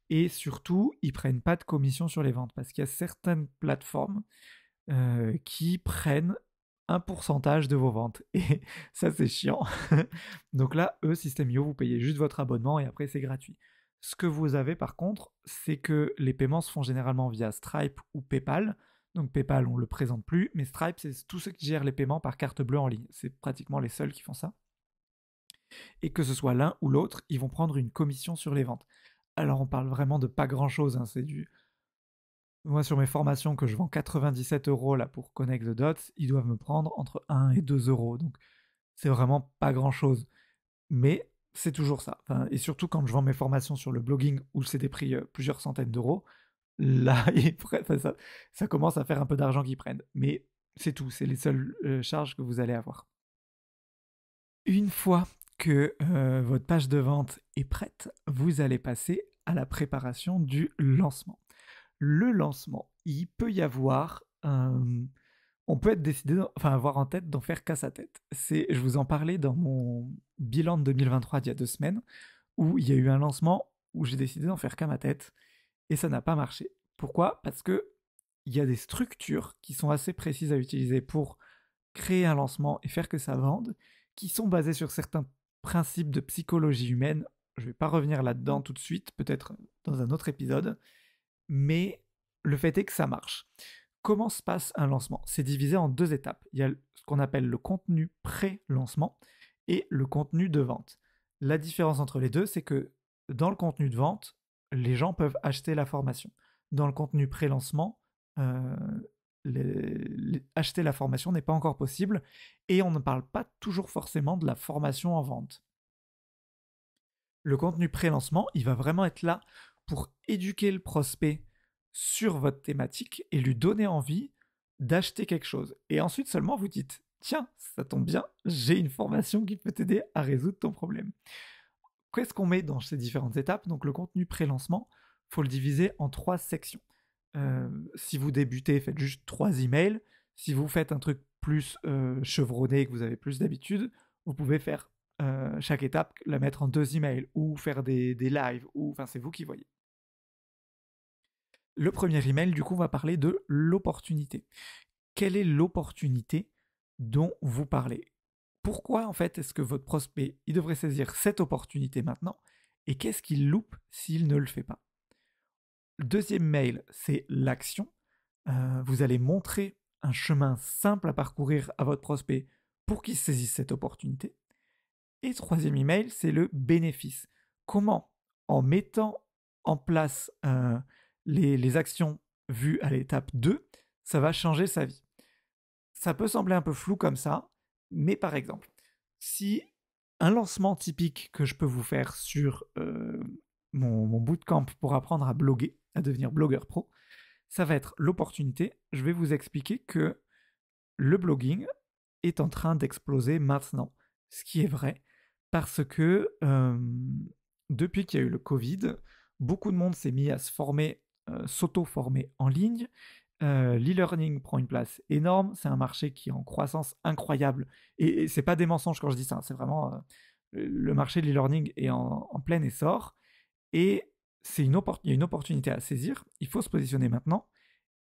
Et surtout, ils prennent pas de commission sur les ventes parce qu'il y a certaines plateformes euh, qui prennent un pourcentage de vos ventes. (laughs) Et ça, c'est chiant. (laughs) Donc là, eux, Systemio, vous payez juste votre abonnement et après, c'est gratuit. Ce que vous avez par contre, c'est que les paiements se font généralement via Stripe ou PayPal. Donc PayPal, on ne le présente plus, mais Stripe, c'est tous ceux qui gèrent les paiements par carte bleue en ligne. C'est pratiquement les seuls qui font ça. Et que ce soit l'un ou l'autre, ils vont prendre une commission sur les ventes. Alors on parle vraiment de pas grand-chose, hein, c'est du... Moi sur mes formations que je vends 97 euros là pour Connect the Dots, ils doivent me prendre entre 1 et 2 euros, donc c'est vraiment pas grand-chose. Mais c'est toujours ça. et surtout quand je vends mes formations sur le blogging où c'est des prix euh, plusieurs centaines d'euros, là, (laughs) ça, commence à faire un peu d'argent qu'ils prennent. Mais c'est tout, c'est les seules euh, charges que vous allez avoir. Une fois que euh, votre page de vente est prête, vous allez passer à la préparation du lancement. Le lancement, il peut y avoir... un... Euh, on peut être décidé, enfin avoir en tête d'en faire qu'à sa tête. C'est, je vous en parlais dans mon bilan de 2023 d'il y a deux semaines, où il y a eu un lancement où j'ai décidé d'en faire qu'à ma tête et ça n'a pas marché. Pourquoi Parce que il y a des structures qui sont assez précises à utiliser pour créer un lancement et faire que ça vende, qui sont basées sur certains principe de psychologie humaine. Je ne vais pas revenir là-dedans mmh. tout de suite, peut-être dans un autre épisode. Mais le fait est que ça marche. Comment se passe un lancement C'est divisé en deux étapes. Il y a ce qu'on appelle le contenu pré-lancement et le contenu de vente. La différence entre les deux, c'est que dans le contenu de vente, les gens peuvent acheter la formation. Dans le contenu pré-lancement, euh, acheter la formation n'est pas encore possible et on ne parle pas toujours forcément de la formation en vente. Le contenu pré-lancement, il va vraiment être là pour éduquer le prospect sur votre thématique et lui donner envie d'acheter quelque chose. Et ensuite seulement vous dites, tiens, ça tombe bien, j'ai une formation qui peut t'aider à résoudre ton problème. Qu'est-ce qu'on met dans ces différentes étapes Donc le contenu pré-lancement, faut le diviser en trois sections. Euh, si vous débutez, faites juste trois emails. Si vous faites un truc plus euh, chevronné que vous avez plus d'habitude, vous pouvez faire euh, chaque étape, la mettre en deux emails ou faire des, lives. Ou enfin, c'est vous qui voyez. Le premier email, du coup, va parler de l'opportunité. Quelle est l'opportunité dont vous parlez Pourquoi, en fait, est-ce que votre prospect, il devrait saisir cette opportunité maintenant Et qu'est-ce qu'il loupe s'il ne le fait pas Deuxième mail, c'est l'action. Euh, vous allez montrer un chemin simple à parcourir à votre prospect pour qu'il saisisse cette opportunité. Et troisième email, c'est le bénéfice. Comment, en mettant en place euh, les, actions vues à l'étape 2, ça va changer sa vie. Ça peut sembler un peu flou comme ça, mais par exemple, si un lancement typique que je peux vous faire sur euh, mon, bootcamp pour apprendre à bloguer, à devenir blogueur pro, ça va être l'opportunité. Je vais vous expliquer que le blogging est en train d'exploser maintenant, ce qui est vrai, parce que depuis qu'il y a eu le Covid, beaucoup de monde s'est mis à se former, euh, s'auto-former en ligne. Euh, l'e-learning prend une place énorme, c'est un marché qui est en croissance incroyable. Et, c'est pas des mensonges quand je dis ça, hein. c'est vraiment euh, le marché de l'e-learning est en, en, plein essor. Et c'est une une opportunité à saisir, il faut se positionner maintenant,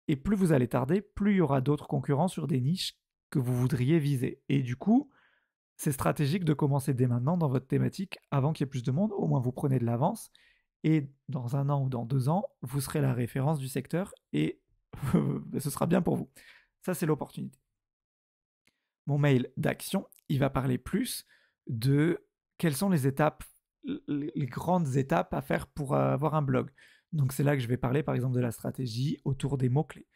et plus vous allez tarder, plus il y aura d'autres concurrents sur des niches que vous voudriez viser. Et du coup, c'est stratégique de commencer dès maintenant dans votre thématique, avant qu'il y ait plus de monde, au moins vous prenez de l'avance, et dans un an ou dans deux ans, vous serez la référence du secteur, et (laughs) ce sera bien pour vous. Ça, c'est l'opportunité. Mon mail d'action, il va parler plus de quelles sont les étapes les grandes étapes à faire pour euh, avoir un blog. Donc c'est là que je vais parler par exemple de la stratégie autour des mots-clés,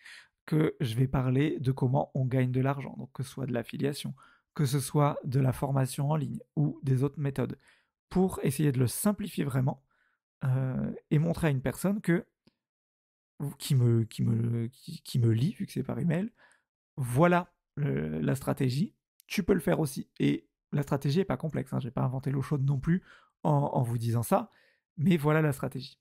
que je vais parler de comment on gagne de l'argent, donc que ce soit de l'affiliation, que ce soit de la formation en ligne ou des autres méthodes, pour essayer de le simplifier vraiment euh, et montrer à une personne que qui me, qui me, qui, me lit, vu que c'est par email, voilà la stratégie, tu peux le faire aussi. Et la stratégie n'est pas complexe, hein. je n'ai pas inventé l'eau chaude non plus, en, vous disant ça, mais voilà la stratégie.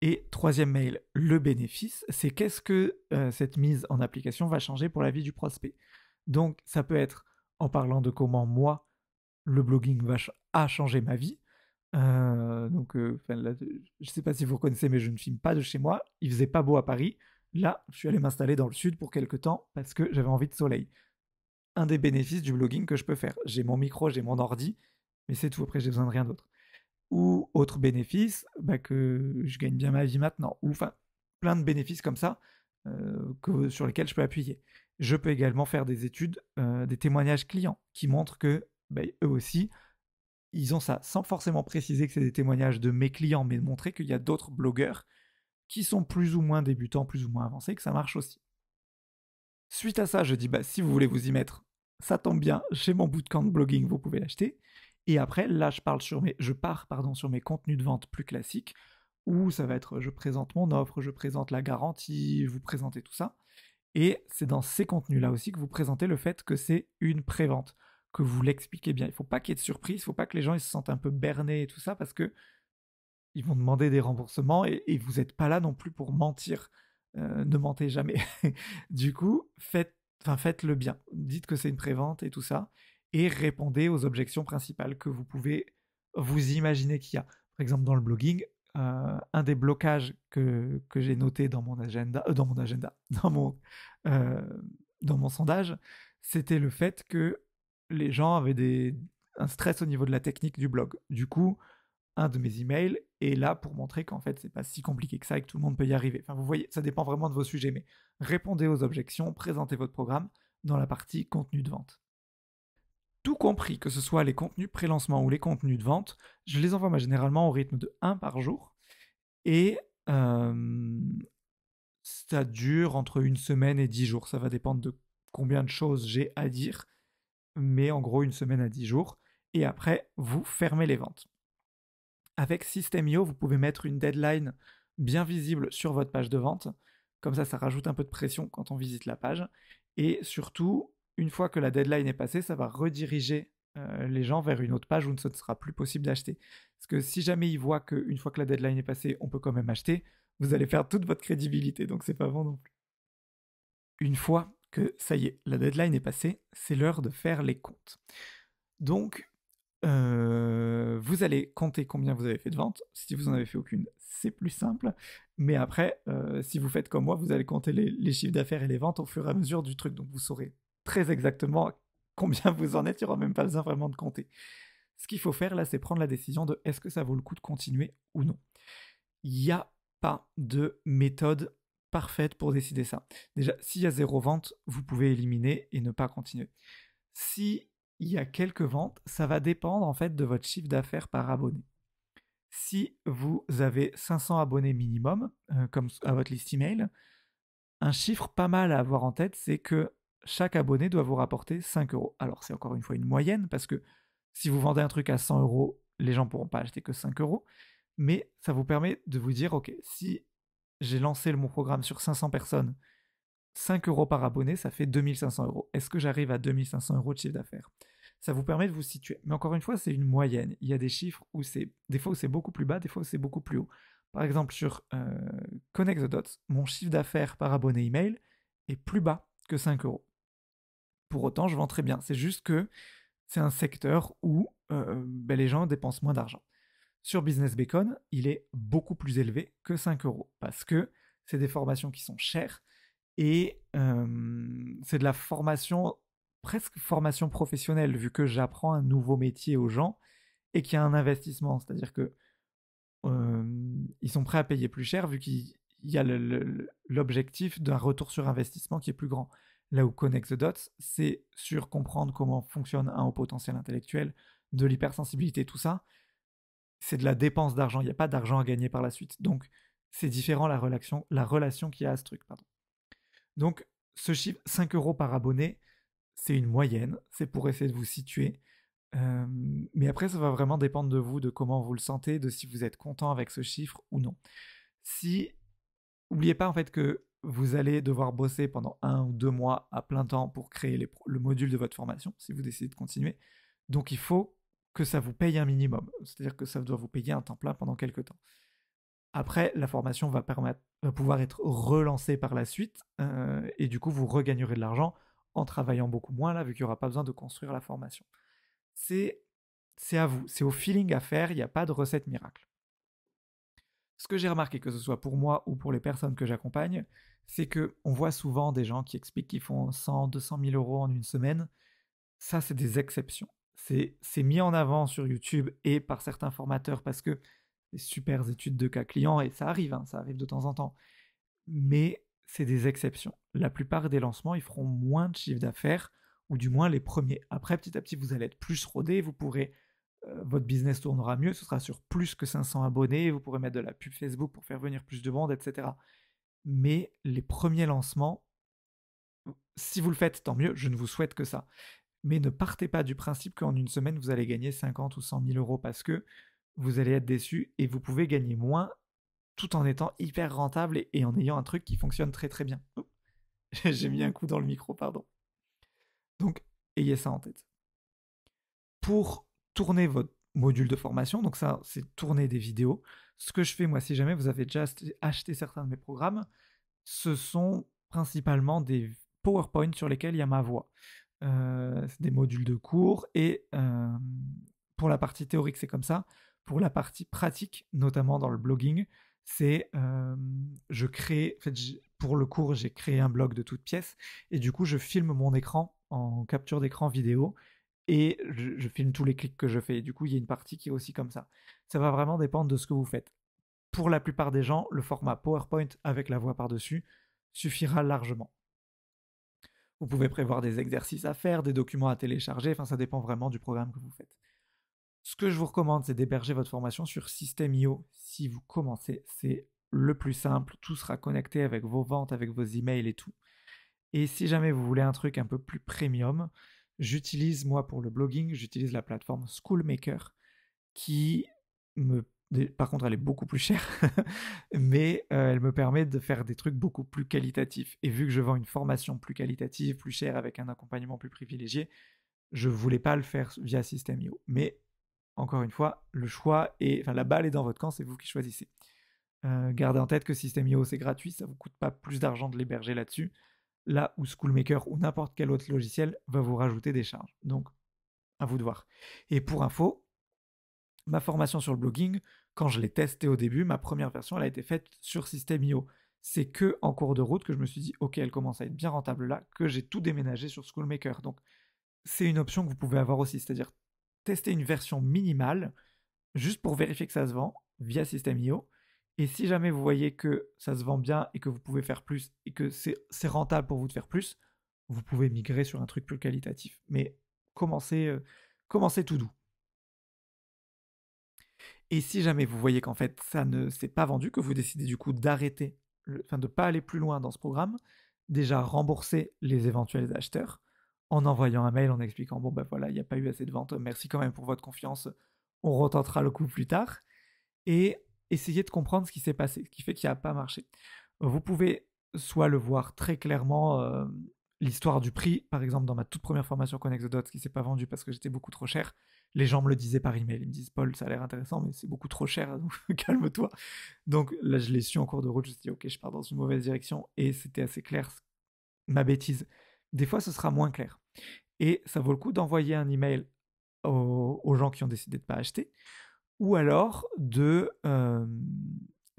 Et troisième mail, le bénéfice, c'est qu'est-ce que euh, cette mise en application va changer pour la vie du prospect. Donc ça peut être en parlant de comment moi, le blogging va changer a changé ma vie. Euh, donc euh, je ne sais pas si vous reconnaissez, mais je ne filme pas de chez moi. Il faisait pas beau à Paris. Là, je suis allé m'installer dans le sud pour quelque temps parce que j'avais envie de soleil. Un des bénéfices du blogging que je peux faire. J'ai mon micro, j'ai mon ordi, mais c'est tout, après j'ai besoin de rien d'autre. Ou autre bénéfice, bah, que je gagne bien ma vie maintenant, ou enfin plein de bénéfices comme ça sur lesquels je peux appuyer. Je peux également faire des études, des témoignages clients qui montrent que bah, eux aussi, ils ont ça, sans forcément préciser que c'est des témoignages de mes clients, mais montrer qu'il y a d'autres blogueurs qui sont plus ou moins débutants, plus ou moins avancés, que ça marche aussi. Suite à ça, je dis bah si vous voulez vous y mettre, ça tombe bien, chez mon bootcamp blogging, vous pouvez l'acheter. Et après, là, je, parle sur mes, je pars pardon, sur mes contenus de vente plus classiques, où ça va être je présente mon offre, je présente la garantie, vous présentez tout ça. Et c'est dans ces contenus-là aussi que vous présentez le fait que c'est une prévente, que vous l'expliquez bien. Il ne faut pas qu'il y ait de surprise, il ne faut pas que les gens se sentent un peu bernés et tout ça, parce que ils vont demander des remboursements et, vous n'êtes pas là non plus pour mentir. Euh, ne mentez jamais. (laughs) du coup, faites, faites le bien. Dites que c'est une prévente et tout ça et répondez aux objections principales que vous pouvez vous imaginer qu'il y a. Par exemple, dans le blogging, euh, un des blocages que, que j'ai noté dans mon agenda, euh, dans mon agenda, (laughs) dans mon, euh, dans mon sondage, c'était le fait que les gens avaient des, un stress au niveau de la technique du blog. Du coup, un de mes emails est là pour montrer qu'en fait, c'est pas si compliqué que ça et que tout le monde peut y arriver. Enfin, vous voyez, ça dépend vraiment de vos sujets, mais répondez aux objections, présentez votre programme dans la partie contenu de vente tout compris, que ce soit les contenus pré-lancement ou les contenus de vente, je les envoie généralement au rythme de 1 par jour. Et euh, ça dure entre une semaine et 10 jours. Ça va dépendre de combien de choses j'ai à dire. Mais en gros, une semaine à 10 jours. Et après, vous fermez les ventes. Avec Systemio, vous pouvez mettre une deadline bien visible sur votre page de vente. Comme ça, ça rajoute un peu de pression quand on visite la page. Et surtout, une fois que la deadline est passée, ça va rediriger euh, les gens vers une autre page où ce ne sera plus possible d'acheter. Parce que si jamais ils voient qu'une fois que la deadline est passée, on peut quand même acheter, vous allez faire toute votre crédibilité, donc c'est pas bon non plus. Une fois que ça y est, la deadline est passée, c'est l'heure de faire les comptes. Donc, euh, vous allez compter combien vous avez fait de ventes. Si vous n'en avez fait aucune, c'est plus simple. Mais après, euh, si vous faites comme moi, vous allez compter les, les chiffres d'affaires et les ventes au fur et à mesure du truc. Donc vous saurez très exactement combien vous en êtes, il n'y aura même pas besoin vraiment de compter. Ce qu'il faut faire là, c'est prendre la décision de est-ce que ça vaut le coup de continuer ou non. Il n'y a pas de méthode parfaite pour décider ça. Déjà, s'il y a zéro vente, vous pouvez éliminer et ne pas continuer. Si il y a quelques ventes, ça va dépendre en fait de votre chiffre d'affaires par abonné. Si vous avez 500 abonnés minimum, euh, comme à votre liste email, un chiffre pas mal à avoir en tête, c'est que chaque abonné doit vous rapporter 5 euros. Alors c'est encore une fois une moyenne, parce que si vous vendez un truc à 100 euros, les gens ne pourront pas acheter que 5 euros, mais ça vous permet de vous dire, ok, si j'ai lancé mon programme sur 500 personnes, 5 euros par abonné, ça fait 2500 euros. Est-ce que j'arrive à 2500 euros de chiffre d'affaires Ça vous permet de vous situer. Mais encore une fois, c'est une moyenne. Il y a des chiffres où c'est, des fois où c'est beaucoup plus bas, des fois où c'est beaucoup plus haut. Par exemple, sur euh, Connect the Dots, mon chiffre d'affaires par abonné email est plus bas que 5 euros. Pour autant, je vends très bien. C'est juste que c'est un secteur où euh, euh, ben, les gens dépensent moins d'argent. Sur Business Bacon, il est beaucoup plus élevé que 5 euros parce que c'est des formations qui sont chères et c'est de la formation, presque formation professionnelle, vu que j'apprends un nouveau métier aux gens et qu'il y a un investissement. C'est-à-dire que ils sont prêts à payer plus cher vu qu'il y a l'objectif d'un retour sur investissement qui est plus grand là où Connect the Dots, c'est sur comprendre comment fonctionne un haut potentiel intellectuel, de l'hypersensibilité, tout ça. C'est de la dépense d'argent, il n'y a pas d'argent à gagner par la suite. Donc, c'est différent la relation, la relation qu'il y a à ce truc. Pardon. Donc, ce chiffre, 5 euros par abonné, c'est une moyenne, c'est pour essayer de vous situer. mais après, ça va vraiment dépendre de vous, de comment vous le sentez, de si vous êtes content avec ce chiffre ou non. Si, n'oubliez pas en fait que vous allez devoir bosser pendant un ou deux mois à plein temps pour créer le module de votre formation, si vous décidez de continuer. Donc il faut que ça vous paye un minimum, c'est-à-dire que ça doit vous payer un temps plein pendant quelques temps. Après, la formation va, pouvoir être relancée par la suite, euh, et du coup, vous regagnerez de l'argent en travaillant beaucoup moins, là, vu qu'il n'y aura pas besoin de construire la formation. C'est à vous, c'est au feeling à faire, il n'y a pas de recette miracle. Ce que j'ai remarqué, que ce soit pour moi ou pour les personnes que j'accompagne, c'est que on voit souvent des gens qui expliquent qu'ils font 100, 200 000 euros en une semaine. Ça, c'est des exceptions. C'est mis en avant sur YouTube et par certains formateurs parce que des super études de cas clients, et ça arrive, hein, ça arrive de temps en temps. Mais c'est des exceptions. La plupart des lancements, ils feront moins de chiffre d'affaires, ou du moins les premiers. Après, petit à petit, vous allez être plus rodé, vous pourrez, euh, votre business tournera mieux, ce sera sur plus que 500 abonnés, vous pourrez mettre de la pub Facebook pour faire venir plus de monde, etc mais les premiers lancements, si vous le faites, tant mieux, je ne vous souhaite que ça. Mais ne partez pas du principe qu'en une semaine, vous allez gagner 50 ou 100 000 euros parce que vous allez être déçu et vous pouvez gagner moins tout en étant hyper rentable et, en ayant un truc qui fonctionne très très bien. Oh, (laughs) j'ai mis un coup dans le micro, pardon. Donc, ayez ça en tête. Pour tourner votre module de formation. Donc ça, c'est tourner des vidéos. Ce que je fais, moi, si jamais vous avez déjà acheté certains de mes programmes, ce sont principalement des PowerPoint sur lesquels il y a ma voix. Euh, des modules de cours et euh, pour la partie théorique, c'est comme ça. Pour la partie pratique, notamment dans le blogging, c'est euh, je crée, en fait, pour le cours, j'ai créé un blog de toutes pièces et du coup, je filme mon écran en capture d'écran vidéo et je, filme tous les clics que je fais. Et du coup, il y a une partie qui est aussi comme ça. Ça va vraiment dépendre de ce que vous faites. Pour la plupart des gens, le format PowerPoint avec la voix par-dessus suffira largement. Vous pouvez prévoir des exercices à faire, des documents à télécharger, enfin ça dépend vraiment du programme que vous faites. Ce que je vous recommande, c'est d'héberger votre formation sur System.io. Si vous commencez, c'est le plus simple, tout sera connecté avec vos ventes, avec vos emails et tout. Et si jamais vous voulez un truc un peu plus premium, J'utilise, moi, pour le blogging, j'utilise la plateforme Schoolmaker qui me par contre, elle est beaucoup plus chère, (laughs) mais euh, elle me permet de faire des trucs beaucoup plus qualitatifs. Et vu que je vends une formation plus qualitative, plus chère, avec un accompagnement plus privilégié, je voulais pas le faire via System.io. Mais encore une fois, le choix est, enfin, la balle est dans votre camp, c'est vous qui choisissez. Euh, gardez en tête que System.io c'est gratuit, ça vous coûte pas plus d'argent de l'héberger là-dessus là où Schoolmaker ou n'importe quel autre logiciel va vous rajouter des charges. Donc, à vous de voir. Et pour info, ma formation sur le blogging, quand je l'ai testée au début, ma première version, elle a été faite sur System.io. C'est que en cours de route que je me suis dit, ok, elle commence à être bien rentable là, que j'ai tout déménagé sur Schoolmaker. Donc, c'est une option que vous pouvez avoir aussi, c'est-à-dire tester une version minimale juste pour vérifier que ça se vend via System.io et si jamais vous voyez que ça se vend bien et que vous pouvez faire plus et que c'est rentable pour vous de faire plus, vous pouvez migrer sur un truc plus qualitatif. Mais euh, commencez, tout doux. Et si jamais vous voyez qu'en fait ça ne s'est pas vendu, que vous décidez du coup d'arrêter, enfin de ne pas aller plus loin dans ce programme, déjà rembourser les éventuels acheteurs en envoyant un mail en expliquant bon ben voilà, il n'y a pas eu assez de ventes, merci quand même pour votre confiance, on retentera le coup plus tard. Et essayer de comprendre ce qui s'est passé, ce qui fait qu'il n'a pas marché. Vous pouvez soit le voir très clairement, euh, l'histoire du prix, par exemple, dans ma toute première formation Connect the Dots qui s'est pas vendu parce que j'étais beaucoup trop cher, les gens me le disaient par email. Ils me disent, Paul, ça a l'air intéressant, mais c'est beaucoup trop cher, (laughs) calme-toi. Donc là, je l'ai su en cours de route, je me suis dit, ok, je pars dans une mauvaise direction et c'était assez clair ma bêtise. Des fois, ce sera moins clair. Et ça vaut le coup d'envoyer un email aux gens qui ont décidé de ne pas acheter ou alors de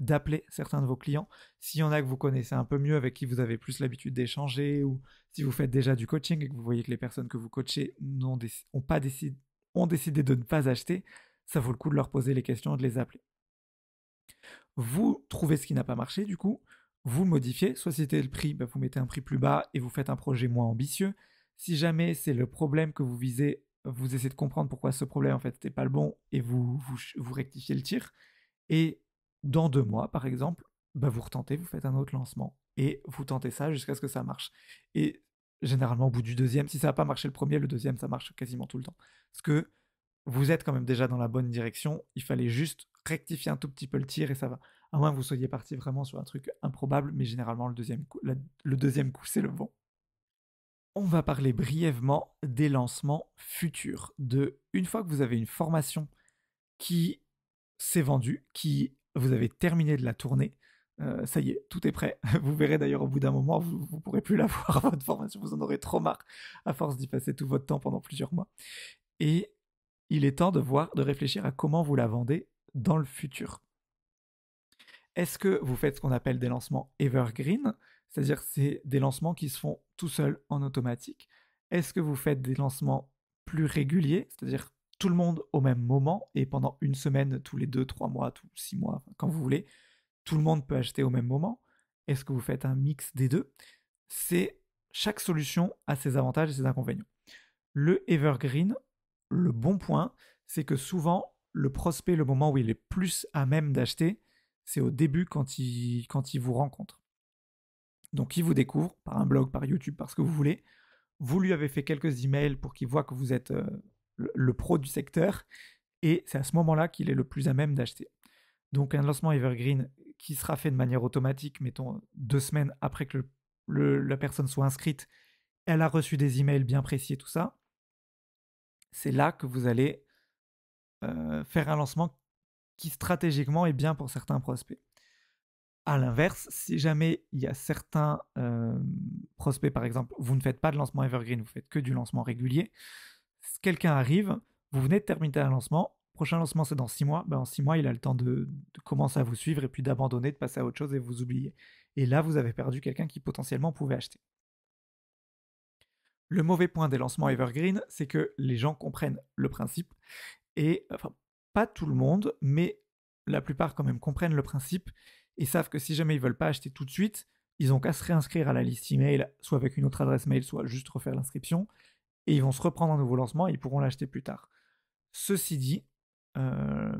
d'appeler certains de vos clients, s'il y en a que vous connaissez un peu mieux, avec qui vous avez plus l'habitude d'échanger, ou si vous faites déjà du coaching et que vous voyez que les personnes que vous coachez n'ont ont pas décidé, de ne pas acheter, ça vaut le coup de leur poser les questions et de les appeler. Vous trouvez ce qui n'a pas marché, du coup, vous modifiez, soit c'était le prix, bah, vous mettez un prix plus bas et vous faites un projet moins ambitieux. Si jamais c'est le problème que vous visez vous essayez de comprendre pourquoi ce problème en fait n'était pas le bon et vous, vous, rectifiez le tir. Et dans deux mois, par exemple, bah, vous retentez, vous faites un autre lancement et vous tentez ça jusqu'à ce que ça marche. Et généralement, au bout du deuxième, si ça n'a pas marché le premier, le deuxième, ça marche quasiment tout le temps. Parce que vous êtes quand même déjà dans la bonne direction, il fallait juste rectifier un tout petit peu le tir et ça va. À moins que vous soyez parti vraiment sur un truc improbable, mais généralement, le deuxième coup, le deuxième coup c'est le vent on va parler brièvement des lancements futurs. De une fois que vous avez une formation qui s'est vendue, qui vous avez terminé de la tourner, euh, ça y est, tout est prêt. (laughs) Vous verrez d'ailleurs au bout d'un moment, vous ne pourrez plus la voir, (laughs) votre formation, vous en aurez trop marre à force d'y passer tout votre temps pendant plusieurs mois. Et il est temps de voir, de réfléchir à comment vous la vendez dans le futur. Est-ce que vous faites ce qu'on appelle des lancements evergreen c'est-à-dire c'est des lancements qui se font tout seuls en automatique. Est-ce que vous faites des lancements plus réguliers, c'est-à-dire tout le monde au même moment et pendant une semaine, tous les deux, trois mois, tous six mois, quand vous voulez, tout le monde peut acheter au même moment. Est-ce que vous faites un mix des deux C'est chaque solution a ses avantages et ses inconvénients. Le evergreen, le bon point, c'est que souvent le prospect, le moment où il est plus à même d'acheter, c'est au début quand il, quand il vous rencontre. Donc il vous découvre par un blog, par YouTube, par ce que vous voulez. Vous lui avez fait quelques emails pour qu'il voit que vous êtes euh, le, pro du secteur. Et c'est à ce moment-là qu'il est le plus à même d'acheter. Donc un lancement Evergreen qui sera fait de manière automatique, mettons deux semaines après que la personne soit inscrite, elle a reçu des emails bien précis et tout ça. C'est là que vous allez euh, faire un lancement qui stratégiquement est bien pour certains prospects. À l'inverse, si jamais il y a certains euh, prospects, par exemple, vous ne faites pas de lancement evergreen, vous faites que du lancement régulier, quelqu'un arrive, vous venez de terminer un lancement, prochain lancement c'est dans six mois, ben, en six mois il a le temps de, commencer à vous suivre et puis d'abandonner, de passer à autre chose et vous oublier. Et là, vous avez perdu quelqu'un qui potentiellement pouvait acheter. Le mauvais point des lancements evergreen, c'est que les gens comprennent le principe et, enfin, pas tout le monde, mais la plupart quand même comprennent le principe et savent que si jamais ils veulent pas acheter tout de suite, ils ont qu'à se réinscrire à la liste email, soit avec une autre adresse mail, soit juste refaire l'inscription, et ils vont se reprendre un nouveau lancement et ils pourront l'acheter plus tard. Ceci dit, euh,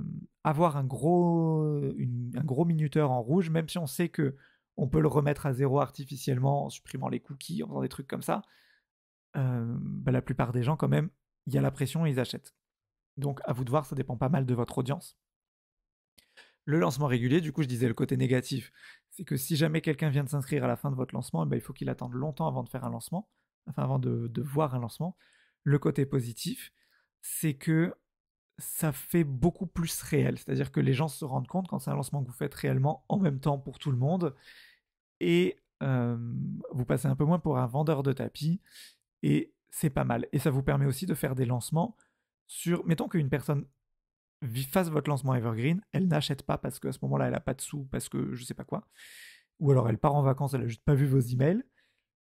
avoir un gros, un gros minuteur en rouge, même si on sait que on peut le remettre à zéro artificiellement en supprimant les cookies, en faisant des trucs comme ça, euh, bah, la plupart des gens, quand même, il y a la pression et ils achètent. Donc à vous de voir, ça dépend pas mal de votre audience le lancement régulier, du coup, je disais le côté négatif, c'est que si jamais quelqu'un vient de s'inscrire à la fin de votre lancement, eh ben, il faut qu'il attende longtemps avant de faire un lancement, enfin avant de, voir un lancement. Le côté positif, c'est que ça fait beaucoup plus réel, c'est-à-dire que les gens se rendent compte quand c'est un lancement que vous faites réellement en même temps pour tout le monde, et vous passez un peu moins pour un vendeur de tapis, et c'est pas mal. Et ça vous permet aussi de faire des lancements sur, mettons qu'une personne fasse votre lancement Evergreen, elle n'achète pas parce qu'à ce moment-là, elle n'a pas de sous, parce que je ne sais pas quoi, ou alors elle part en vacances, elle n'a juste pas vu vos emails,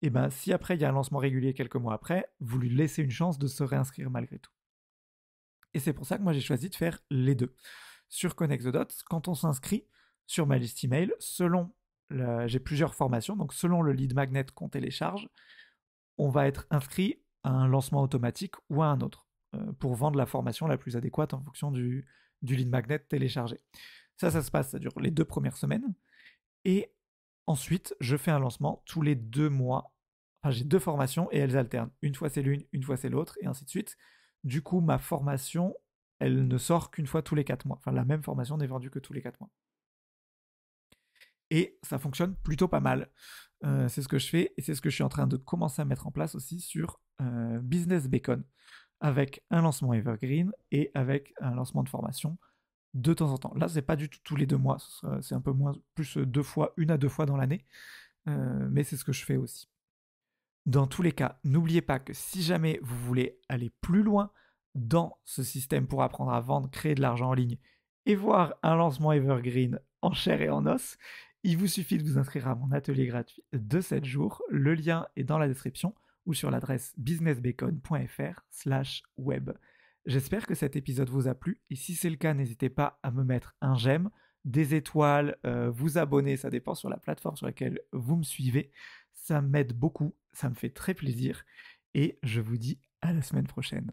et eh bien si après il y a un lancement régulier quelques mois après, vous lui laissez une chance de se réinscrire malgré tout. Et c'est pour ça que moi j'ai choisi de faire les deux. Sur Connect the Dots, quand on s'inscrit sur ma liste email, selon j'ai plusieurs formations, donc selon le lead magnet qu'on télécharge, on va être inscrit à un lancement automatique ou à un autre. Euh, pour vendre la formation la plus adéquate en fonction du, lead magnet téléchargé. Ça, ça se passe, ça dure les deux premières semaines. Et ensuite, je fais un lancement tous les deux mois. Enfin, j'ai deux formations et elles alternent. Une fois c'est l'une, une fois c'est l'autre, et ainsi de suite. Du coup, ma formation, elle ne sort qu'une fois tous les quatre mois. Enfin, la même formation n'est vendue que tous les quatre mois. Et ça fonctionne plutôt pas mal. Euh, c'est ce que je fais et c'est ce que je suis en train de commencer à mettre en place aussi sur euh, Business Bacon avec un lancement Evergreen et avec un lancement de formation de temps en temps. Là, c'est pas du tout tous les deux mois, c'est un peu moins, plus deux fois, une à deux fois dans l'année, euh, mais c'est ce que je fais aussi. Dans tous les cas, n'oubliez pas que si jamais vous voulez aller plus loin dans ce système pour apprendre à vendre, créer de l'argent en ligne et voir un lancement Evergreen en chair et en os, il vous suffit de vous inscrire à mon atelier gratuit de 7 jours. Le lien est dans la description ou sur l'adresse businessbacon.fr web. J'espère que cet épisode vous a plu et si c'est le cas, n'hésitez pas à me mettre un j'aime, des étoiles, euh, vous abonner, ça dépend sur la plateforme sur laquelle vous me suivez. Ça m'aide beaucoup, ça me fait très plaisir et je vous dis à la semaine prochaine.